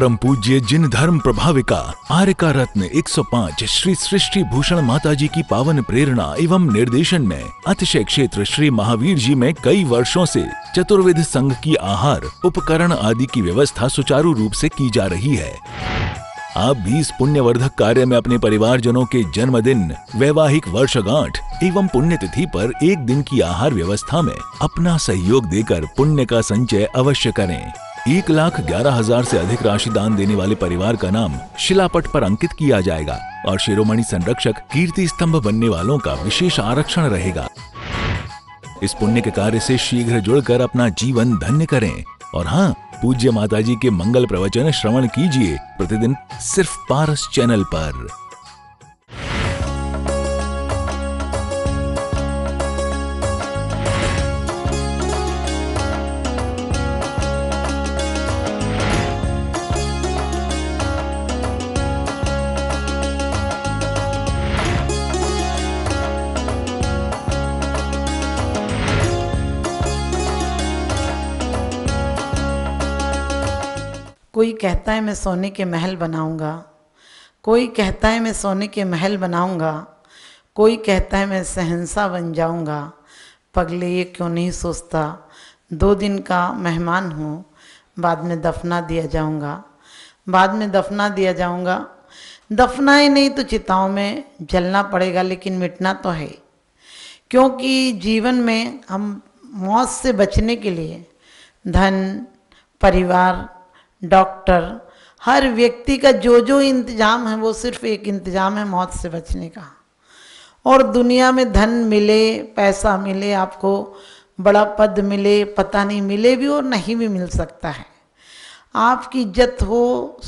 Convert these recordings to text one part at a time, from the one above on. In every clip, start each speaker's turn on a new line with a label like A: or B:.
A: परम पूज्य जिन धर्म प्रभाविका का रत्न 105 श्री सृष्टि भूषण माता जी की पावन प्रेरणा एवं निर्देशन में अतिशय क्षेत्र श्री महावीर जी में कई वर्षों से चतुर्विध संघ की आहार उपकरण आदि की व्यवस्था सुचारू रूप से की जा रही है आप भी इस पुण्यवर्धक कार्य में अपने परिवारजनों के जन्मदिन वैवाहिक वर्षगांठ एवं पुण्यतिथि पर एक दिन की आहार व्यवस्था में अपना सहयोग देकर पुण्य का संचय अवश्य करें एक लाख ग्यारह हजार से अधिक राशि दान देने वाले परिवार का नाम शिलापट पर अंकित किया जाएगा और शिरोमणि संरक्षक कीर्ति स्तंभ बनने वालों का विशेष आरक्षण रहेगा इस पुण्य के कार्य से शीघ्र जुड़कर अपना जीवन धन्य करें और हाँ पूज्य माताजी के मंगल प्रवचन श्रवण कीजिए प्रतिदिन सिर्फ पारस चैनल पर
B: कोई कहता है मैं सोने के महल बनाऊंगा कोई कहता है मैं सोने के महल बनाऊंगा कोई कहता है मैं सहनसा बन जाऊंगा पगले ये क्यों नहीं सोचता दो दिन का मेहमान हूँ बाद में दफना दिया जाऊंगा बाद में दफना दिया जाऊंगा दफना ही नहीं तो चिताओं में जलना पड़ेगा लेकिन मिटना तो है क्योंकि जीवन में हम मौत से बचने के लिए धन परिवार डॉक्टर हर व्यक्ति का जो जो इंतज़ाम है वो सिर्फ एक इंतज़ाम है मौत से बचने का और दुनिया में धन मिले पैसा मिले आपको बड़ा पद मिले पता नहीं मिले भी और नहीं भी मिल सकता है आपकी इज्जत हो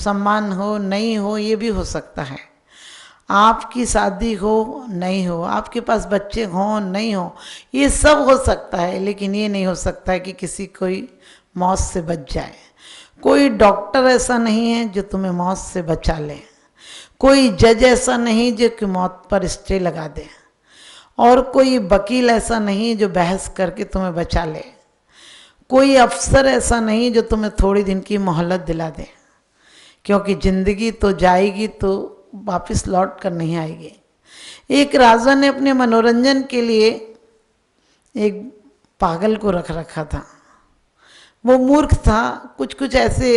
B: सम्मान हो नहीं हो ये भी हो सकता है आपकी शादी हो नहीं हो आपके पास बच्चे हों नहीं हो ये सब हो सकता है लेकिन ये नहीं हो सकता है कि किसी कोई मौत से बच जाए कोई डॉक्टर ऐसा नहीं है जो तुम्हें मौत से बचा ले कोई जज ऐसा नहीं जो कि मौत पर स्टे लगा दे और कोई वकील ऐसा नहीं जो बहस करके तुम्हें बचा ले कोई अफसर ऐसा नहीं जो तुम्हें थोड़ी दिन की मोहलत दिला दे क्योंकि ज़िंदगी तो जाएगी तो वापस लौट कर नहीं आएगी एक राजा ने अपने मनोरंजन के लिए एक पागल को रख रखा था वो मूर्ख था कुछ कुछ ऐसे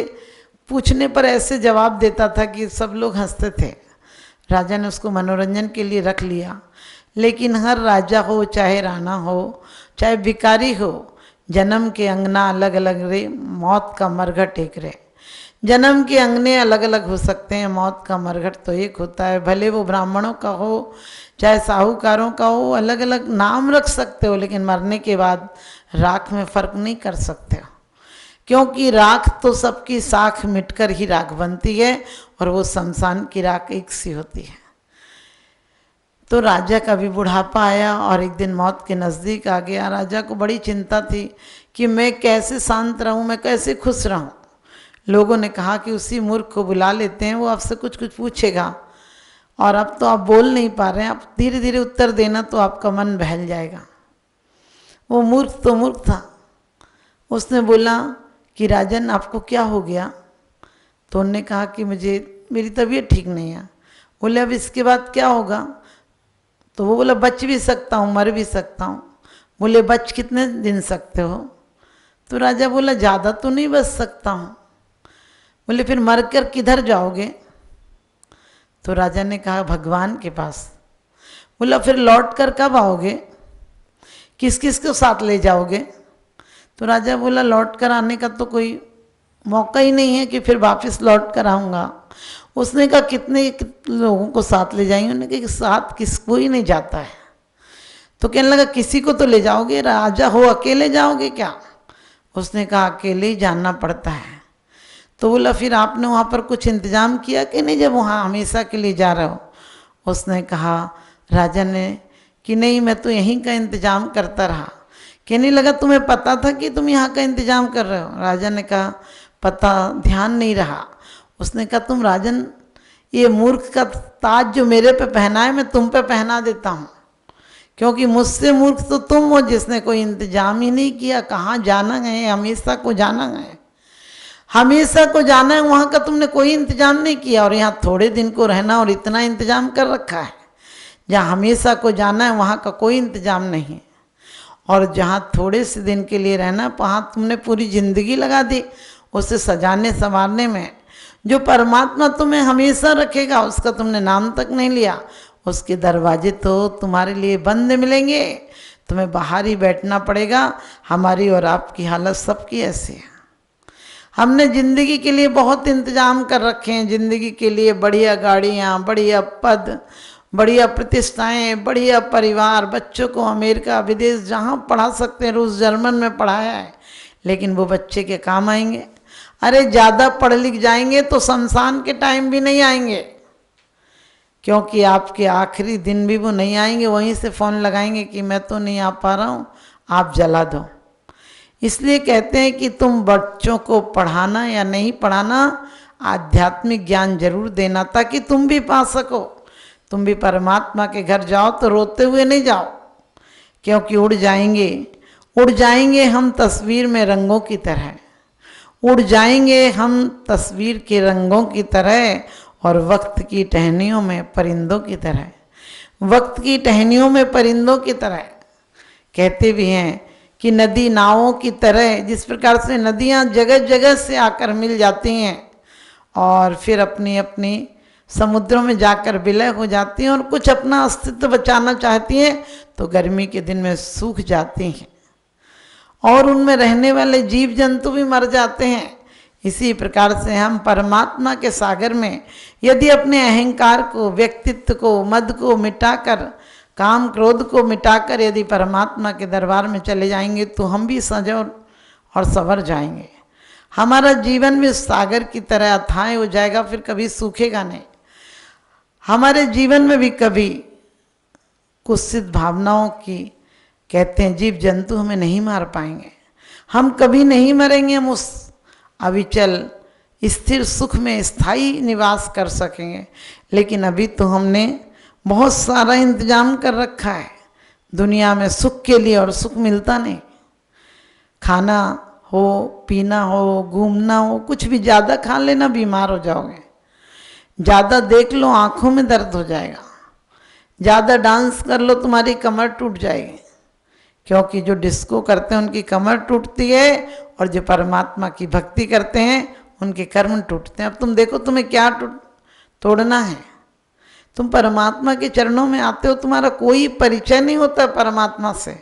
B: पूछने पर ऐसे जवाब देता था कि सब लोग हंसते थे राजा ने उसको मनोरंजन के लिए रख लिया लेकिन हर राजा हो चाहे राणा हो चाहे भिकारी हो जन्म के अंगना अलग अलग रहे मौत का मरघट एक रहे जन्म के अंगने अलग अलग हो सकते हैं मौत का मरघट तो एक होता है भले वो ब्राह्मणों का हो चाहे साहूकारों का हो अलग अलग नाम रख सकते हो लेकिन मरने के बाद राख में फ़र्क नहीं कर सकते हो क्योंकि राख तो सबकी साख मिटकर ही राख बनती है और वो शमशान की राख एक सी होती है तो राजा का भी बुढ़ापा आया और एक दिन मौत के नज़दीक आ गया राजा को बड़ी चिंता थी कि मैं कैसे शांत रहूं मैं कैसे खुश रहूं लोगों ने कहा कि उसी मूर्ख को बुला लेते हैं वो आपसे कुछ कुछ पूछेगा और अब तो आप बोल नहीं पा रहे हैं आप धीरे धीरे उत्तर देना तो आपका मन बहल जाएगा वो मूर्ख तो मूर्ख था उसने बोला कि राजन आपको क्या हो गया तो उनने कहा कि मुझे मेरी तबीयत ठीक नहीं है बोले अब इसके बाद क्या होगा तो वो बोला बच भी सकता हूँ मर भी सकता हूँ बोले बच कितने दिन सकते हो तो राजा बोला ज़्यादा तो नहीं बच सकता हूँ बोले फिर मर कर किधर जाओगे तो राजा ने कहा भगवान के पास बोला फिर लौट कर कब आओगे किस किस को साथ ले जाओगे तो राजा बोला लौट कर आने का तो कोई मौका ही नहीं है कि फिर वापस लौट कर आऊँगा उसने कहा कितने लोगों को साथ ले जाएंगे उन्होंने कहा कि साथ किसको ही नहीं जाता है तो कहने लगा किसी को तो ले जाओगे राजा हो अकेले जाओगे क्या उसने कहा अकेले ही जाना पड़ता है तो बोला फिर आपने वहाँ पर कुछ इंतज़ाम किया कि नहीं जब वहाँ हमेशा के लिए जा रहे हो उसने कहा राजा ने कि नहीं मैं तो यहीं का इंतज़ाम करता रहा कहने लगा तुम्हें पता था कि तुम यहाँ का इंतजाम कर रहे हो राजा ने कहा पता ध्यान नहीं रहा उसने कहा तुम राजन ये मूर्ख का ताज जो मेरे पे पहना है मैं तुम पे पहना देता हूँ क्योंकि मुझसे मूर्ख तो तुम हो जिसने कोई इंतजाम ही नहीं किया कहाँ जाना है हमेशा को जाना है हमेशा को जाना है वहाँ का तुमने कोई इंतजाम नहीं किया और यहाँ थोड़े दिन को रहना और इतना इंतजाम कर रखा है जहाँ हमेशा को जाना है वहाँ का कोई इंतजाम नहीं और जहाँ थोड़े से दिन के लिए रहना वहाँ तुमने पूरी जिंदगी लगा दी उसे सजाने संवारने में जो परमात्मा तुम्हें हमेशा रखेगा उसका तुमने नाम तक नहीं लिया उसके दरवाजे तो तुम्हारे लिए बंद मिलेंगे तुम्हें बाहर ही बैठना पड़ेगा हमारी और आपकी हालत सबकी ऐसी है हमने ज़िंदगी के लिए बहुत इंतज़ाम कर रखे हैं ज़िंदगी के लिए बढ़िया गाड़ियाँ बढ़िया पद बढ़िया प्रतिष्ठाएं बढ़िया परिवार बच्चों को अमेरिका विदेश जहाँ पढ़ा सकते हैं रूस जर्मन में पढ़ाया है लेकिन वो बच्चे के काम आएंगे अरे ज़्यादा पढ़ लिख जाएंगे तो शमशान के टाइम भी नहीं आएंगे क्योंकि आपके आखिरी दिन भी वो नहीं आएंगे वहीं से फ़ोन लगाएंगे कि मैं तो नहीं आ पा रहा हूँ आप जला दो इसलिए कहते हैं कि तुम बच्चों को पढ़ाना या नहीं पढ़ाना आध्यात्मिक ज्ञान जरूर देना ताकि तुम भी पा सको तुम भी परमात्मा के घर जाओ तो रोते हुए नहीं जाओ क्योंकि उड़ जाएंगे उड़ जाएंगे हम तस्वीर में रंगों की तरह उड़ जाएंगे हम तस्वीर के रंगों की तरह और वक्त की टहनियों में परिंदों की तरह वक्त की टहनियों में परिंदों की तरह कहते भी हैं कि नदी नावों की तरह जिस प्रकार से नदियाँ जगह जगह से आकर मिल जाती हैं और फिर अपनी अपनी समुद्रों में जाकर विलय हो जाती हैं और कुछ अपना अस्तित्व बचाना चाहती हैं तो गर्मी के दिन में सूख जाती हैं और उनमें रहने वाले जीव जंतु भी मर जाते हैं इसी प्रकार से हम परमात्मा के सागर में यदि अपने अहंकार को व्यक्तित्व को मद को मिटाकर काम क्रोध को मिटाकर यदि परमात्मा के दरबार में चले जाएंगे तो हम भी सजोर और सवर जाएंगे हमारा जीवन भी सागर की तरह अथाएँ हो जाएगा फिर कभी सूखेगा नहीं हमारे जीवन में भी कभी कुत्सित भावनाओं की कहते हैं जीव जंतु हमें नहीं मार पाएंगे हम कभी नहीं मरेंगे हम उस अविचल स्थिर सुख में स्थायी निवास कर सकेंगे लेकिन अभी तो हमने बहुत सारा इंतजाम कर रखा है दुनिया में सुख के लिए और सुख मिलता नहीं खाना हो पीना हो घूमना हो कुछ भी ज़्यादा खा लेना बीमार हो जाओगे ज़्यादा देख लो आँखों में दर्द हो जाएगा ज़्यादा डांस कर लो तुम्हारी कमर टूट जाएगी क्योंकि जो डिस्को करते हैं उनकी कमर टूटती है और जो परमात्मा की भक्ति करते हैं उनके कर्म टूटते हैं अब तुम देखो तुम्हें क्या टूट तोड़ना है तुम परमात्मा के चरणों में आते हो तुम्हारा कोई परिचय नहीं होता परमात्मा से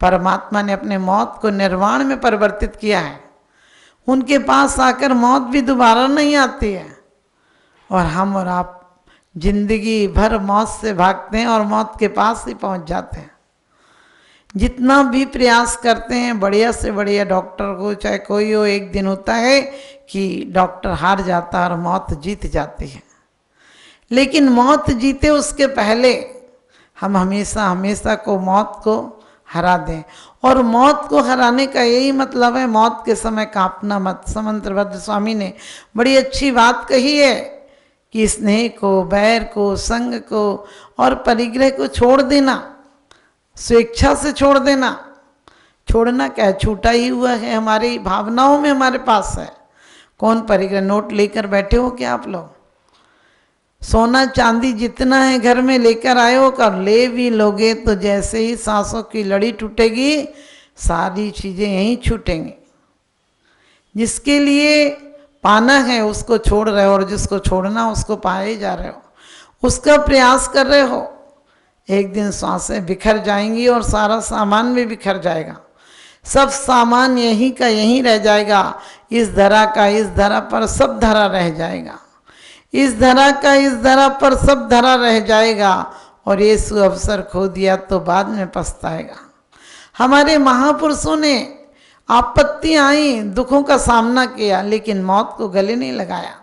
B: परमात्मा ने अपने मौत को निर्वाण में परिवर्तित किया है उनके पास आकर मौत भी दोबारा नहीं आती है और हम और आप जिंदगी भर मौत से भागते हैं और मौत के पास ही पहुंच जाते हैं जितना भी प्रयास करते हैं बढ़िया से बढ़िया डॉक्टर को चाहे कोई हो एक दिन होता है कि डॉक्टर हार जाता है और मौत जीत जाती है लेकिन मौत जीते उसके पहले हम हमेशा हमेशा को मौत को हरा दें और मौत को हराने का यही मतलब है मौत के समय कांपना मत भद्र स्वामी ने बड़ी अच्छी बात कही है कि स्नेह को बैर को संग को और परिग्रह को छोड़ देना स्वेच्छा से छोड़ देना छोड़ना क्या छूटा ही हुआ है हमारी भावनाओं में हमारे पास है कौन परिग्रह नोट लेकर बैठे हो क्या आप लोग सोना चांदी जितना है घर में लेकर आए हो कर ले भी लोगे तो जैसे ही सांसों की लड़ी टूटेगी सारी चीज़ें यहीं छूटेंगी जिसके लिए पाना है उसको छोड़ रहे हो और जिसको छोड़ना उसको पाए ही जा रहे हो उसका प्रयास कर रहे हो एक दिन सांसें बिखर जाएंगी और सारा सामान भी बिखर जाएगा सब सामान यहीं का यहीं रह जाएगा इस धरा का इस धरा पर सब धरा रह जाएगा इस धरा का इस धरा पर सब धरा रह जाएगा और ये सुअवसर खो दिया तो बाद में पछताएगा हमारे महापुरुषों ने आपत्ति आई दुखों का सामना किया लेकिन मौत को गले नहीं लगाया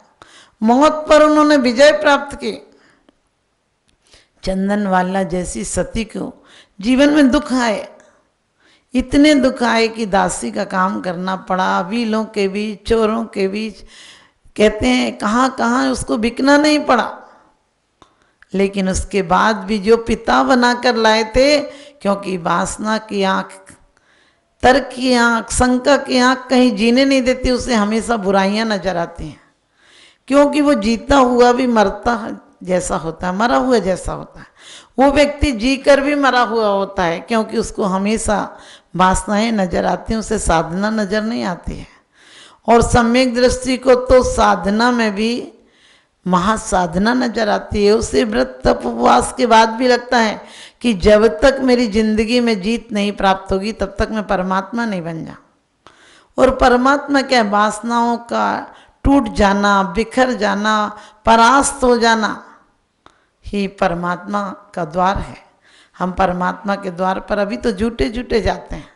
B: मौत पर उन्होंने विजय प्राप्त की चंदन वाला जैसी सती को जीवन में दुख आए इतने दुख आए कि दासी का काम करना पड़ा वीलों के बीच चोरों के बीच कहते हैं कहाँ कहाँ उसको बिकना नहीं पड़ा लेकिन उसके बाद भी जो पिता बनाकर लाए थे क्योंकि वासना की आँख तर्क की आँख शंका की आँख कहीं जीने नहीं देती उसे हमेशा बुराइयाँ नजर आती हैं क्योंकि वो जीता हुआ भी मरता जैसा होता है मरा हुआ जैसा होता है वो व्यक्ति जी कर भी मरा हुआ होता है क्योंकि उसको हमेशा वासनाएँ नजर आती हैं उसे साधना नज़र नहीं आती है और सम्यक दृष्टि को तो साधना में भी महासाधना नजर आती है उसे व्रत तपवास के बाद भी लगता है कि जब तक मेरी जिंदगी में जीत नहीं प्राप्त होगी तब तक मैं परमात्मा नहीं बन जा और परमात्मा के वासनाओं का टूट जाना बिखर जाना परास्त हो जाना ही परमात्मा का द्वार है हम परमात्मा के द्वार पर अभी तो झूठे झूठे जाते हैं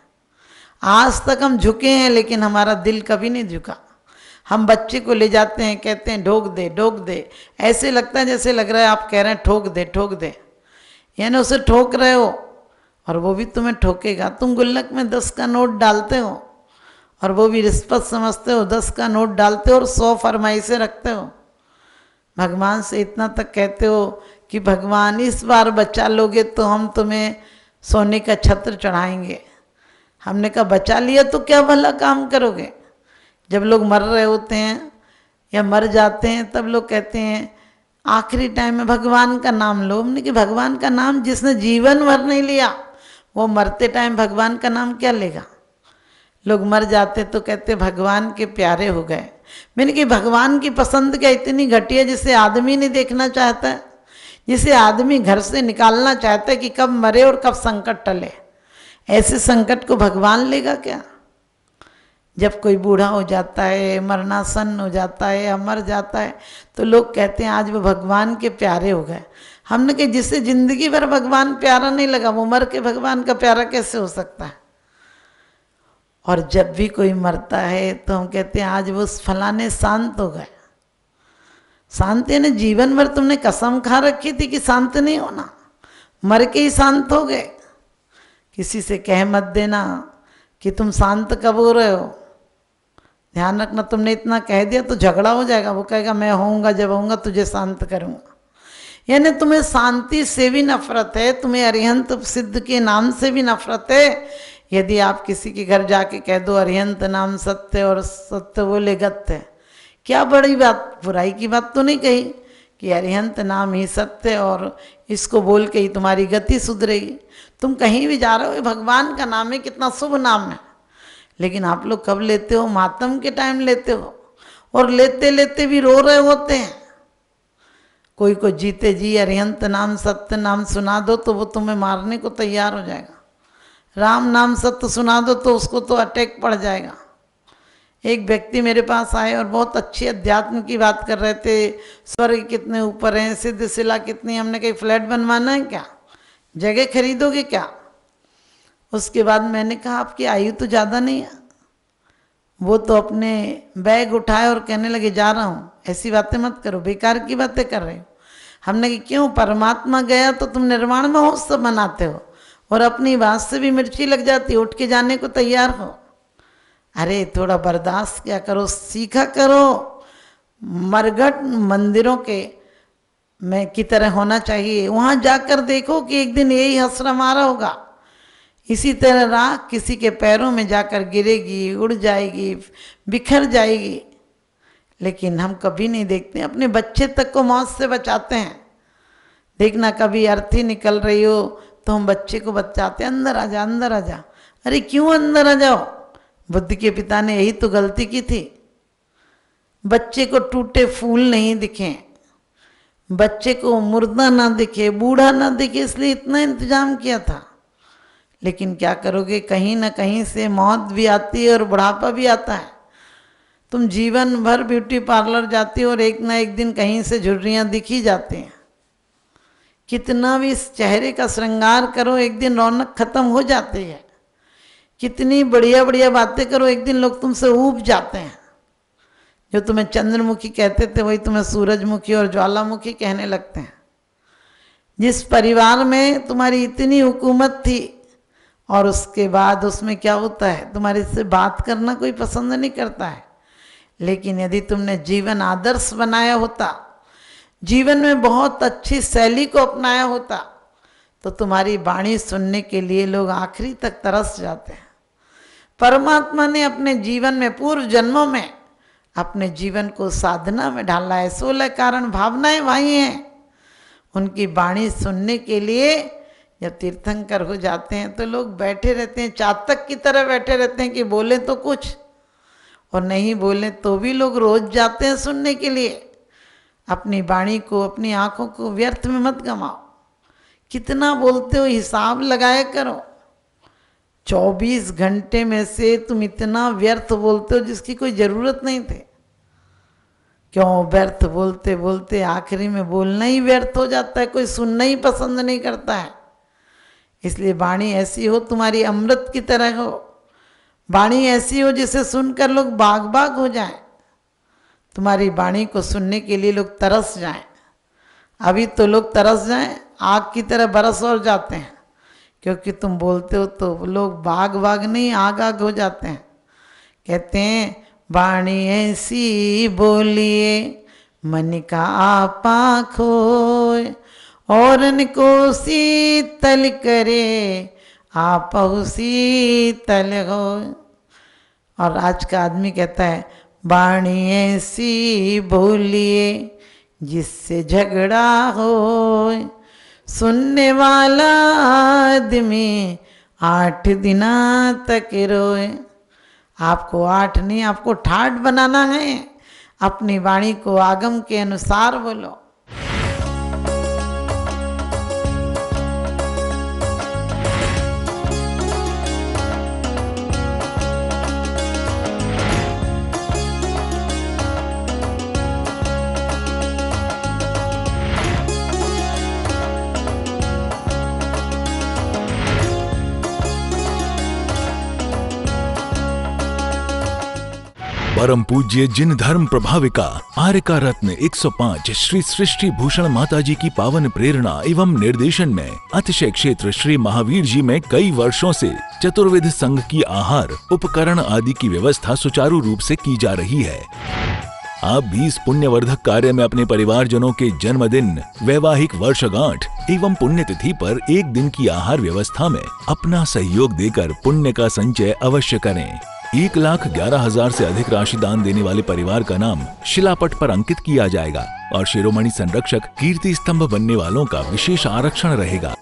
B: आज तक हम झुके हैं लेकिन हमारा दिल कभी नहीं झुका हम बच्चे को ले जाते हैं कहते हैं ढोक दे ढोक दे ऐसे लगता है जैसे लग रहा है आप कह रहे हैं ठोक दे ठोक दे यानी उसे ठोक रहे हो और वो भी तुम्हें ठोकेगा तुम गुल्लक में दस का नोट डालते हो और वो भी रिश्वत समझते हो दस का नोट डालते हो और सौ फरमाइशें रखते हो भगवान से इतना तक कहते हो कि भगवान इस बार बचा लोगे तो हम तुम्हें सोने का छत्र चढ़ाएंगे हमने कहा बचा लिया तो क्या भला काम करोगे जब लोग मर रहे होते हैं या मर जाते हैं तब लोग कहते हैं आखिरी टाइम में भगवान का नाम लो हमने कि भगवान का नाम जिसने जीवन भर नहीं लिया वो मरते टाइम भगवान का नाम क्या लेगा लोग मर जाते तो कहते भगवान के प्यारे हो गए मैंने कि भगवान की पसंद क्या इतनी घटी है जिसे आदमी नहीं देखना चाहता है जिसे आदमी घर से निकालना चाहता है कि कब मरे और कब संकट टले ऐसे संकट को भगवान लेगा क्या जब कोई बूढ़ा हो जाता है मरणासन हो जाता है या मर जाता है तो लोग कहते हैं आज वो भगवान के प्यारे हो गए हमने कहा जिसे ज़िंदगी भर भगवान प्यारा नहीं लगा वो मर के भगवान का प्यारा कैसे हो सकता है और जब भी कोई मरता है तो हम कहते हैं आज वो फलाने शांत हो गए शांत यानी जीवन भर तुमने कसम खा रखी थी कि शांत नहीं होना मर के ही शांत हो गए किसी से कह मत देना कि तुम शांत कब हो रहे हो ध्यान रखना तुमने इतना कह दिया तो झगड़ा हो जाएगा वो कहेगा मैं होऊंगा जब होऊंगा तुझे शांत करूँगा यानी तुम्हें शांति से भी नफरत है तुम्हें अरिहंत सिद्ध के नाम से भी नफरत है यदि आप किसी के घर जाके कह दो अरिहंत नाम सत्य और सत्य बोले गत्य क्या बड़ी बात बुराई की बात तो नहीं कही कि अरिहंत नाम ही सत्य और इसको बोल के ही तुम्हारी गति सुधरेगी तुम कहीं भी जा रहे हो भगवान का नाम है कितना शुभ नाम है लेकिन आप लोग कब लेते हो मातम के टाइम लेते हो और लेते लेते भी रो रहे होते हैं कोई को जीते जी अरिहंत नाम सत्य नाम सुना दो तो वो तुम्हें मारने को तैयार हो जाएगा राम नाम सत्य सुना दो तो उसको तो अटैक पड़ जाएगा एक व्यक्ति मेरे पास आए और बहुत अच्छी अध्यात्म की बात कर रहे थे स्वर्ग कितने ऊपर हैं सिद्ध शिला कितनी हमने कहीं फ्लैट बनवाना है क्या जगह खरीदोगे क्या उसके बाद मैंने कहा आपकी आयु तो ज़्यादा नहीं है वो तो अपने बैग उठाए और कहने लगे जा रहा हूँ ऐसी बातें मत करो बेकार की बातें कर रहे हो हमने कहा क्यों परमात्मा गया तो तुम हो महोत्सव मनाते हो और अपनी बात से भी मिर्ची लग जाती उठ के जाने को तैयार हो अरे थोड़ा बर्दाश्त क्या करो सीखा करो मरगट मंदिरों के में की तरह होना चाहिए वहाँ जाकर देखो कि एक दिन यही हसरा मारा होगा इसी तरह राख किसी के पैरों में जाकर गिरेगी उड़ जाएगी बिखर जाएगी लेकिन हम कभी नहीं देखते अपने बच्चे तक को मौत से बचाते हैं देखना कभी अर्थी निकल रही हो तो हम बच्चे को बचाते अंदर आ जा अंदर आ जा अरे क्यों अंदर आ जाओ बुद्ध के पिता ने यही तो गलती की थी बच्चे को टूटे फूल नहीं दिखे बच्चे को मुर्दा ना दिखे बूढ़ा ना दिखे इसलिए इतना इंतजाम किया था लेकिन क्या करोगे कहीं ना कहीं से मौत भी आती है और बुढ़ापा भी आता है तुम जीवन भर ब्यूटी पार्लर जाती हो और एक ना एक दिन कहीं से झुर्रियाँ दिखी जाती हैं कितना भी इस चेहरे का श्रृंगार करो एक दिन रौनक खत्म हो जाती है कितनी बढ़िया बढ़िया बातें करो एक दिन लोग तुमसे ऊब जाते हैं जो तुम्हें चंद्रमुखी कहते थे वही तुम्हें सूरजमुखी और ज्वालामुखी कहने लगते हैं जिस परिवार में तुम्हारी इतनी हुकूमत थी और उसके बाद उसमें क्या होता है तुम्हारे से बात करना कोई पसंद नहीं करता है लेकिन यदि तुमने जीवन आदर्श बनाया होता जीवन में बहुत अच्छी शैली को अपनाया होता तो तुम्हारी वाणी सुनने के लिए लोग आखिरी तक तरस जाते हैं परमात्मा ने अपने जीवन में पूर्व जन्मों में अपने जीवन को साधना में ढाला है सोलह कारण भावनाएं वही हैं उनकी वाणी सुनने के लिए जब तीर्थंकर हो जाते हैं तो लोग बैठे रहते हैं चातक की तरह बैठे रहते हैं कि बोले तो कुछ और नहीं बोले तो भी लोग रोज जाते हैं सुनने के लिए अपनी वाणी को अपनी आँखों को व्यर्थ में मत गंवाओ कितना बोलते हो हिसाब लगाया करो 24 घंटे में से तुम इतना व्यर्थ बोलते हो जिसकी कोई ज़रूरत नहीं थी क्यों व्यर्थ बोलते बोलते आखिरी में बोलना ही व्यर्थ हो जाता है कोई सुनना ही पसंद नहीं करता है इसलिए वाणी ऐसी हो तुम्हारी अमृत की तरह हो वाणी ऐसी हो जिसे सुनकर लोग बाग बाग हो जाएं तुम्हारी वाणी को सुनने के लिए लोग तरस जाएं अभी तो लोग तरस जाएं आग की तरह बरस और जाते हैं क्योंकि तुम बोलते हो तो लोग बाग बाग नहीं आग आग हो जाते हैं कहते हैं वाणी ऐसी बोलिए मन का आपा खोए और इनको शीतल करे आप शीतल हो और आज का आदमी कहता है बाणी ऐसी बोलिए जिससे झगड़ा हो सुनने वाला आदमी आठ दिना तक रोए आपको आठ नहीं आपको ठाठ बनाना है अपनी वाणी को आगम के अनुसार बोलो
A: परम पूज्य जिन धर्म प्रभाविका आर्य का रत्न 105 श्री सृष्टि भूषण माता जी की पावन प्रेरणा एवं निर्देशन में अतिशय क्षेत्र श्री महावीर जी में कई वर्षों से चतुर्विध संघ की आहार उपकरण आदि की व्यवस्था सुचारू रूप से की जा रही है आप भी इस पुण्यवर्धक कार्य में अपने परिवारजनों के जन्मदिन वैवाहिक वर्षगांठ एवं पुण्यतिथि पर एक दिन की आहार व्यवस्था में अपना सहयोग देकर पुण्य का संचय अवश्य करें एक लाख ग्यारह हजार से अधिक राशि दान देने वाले परिवार का नाम शिलापट पर अंकित किया जाएगा और शिरोमणि संरक्षक कीर्ति स्तंभ बनने वालों का विशेष आरक्षण रहेगा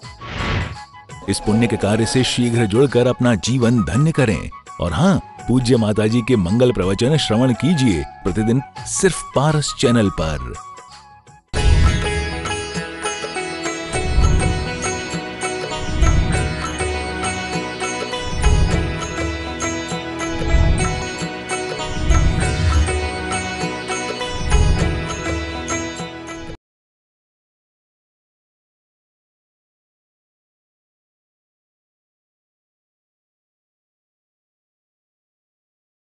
A: इस पुण्य के कार्य से शीघ्र जुड़कर अपना जीवन धन्य करें और हाँ पूज्य माताजी के मंगल प्रवचन श्रवण कीजिए प्रतिदिन सिर्फ पारस चैनल पर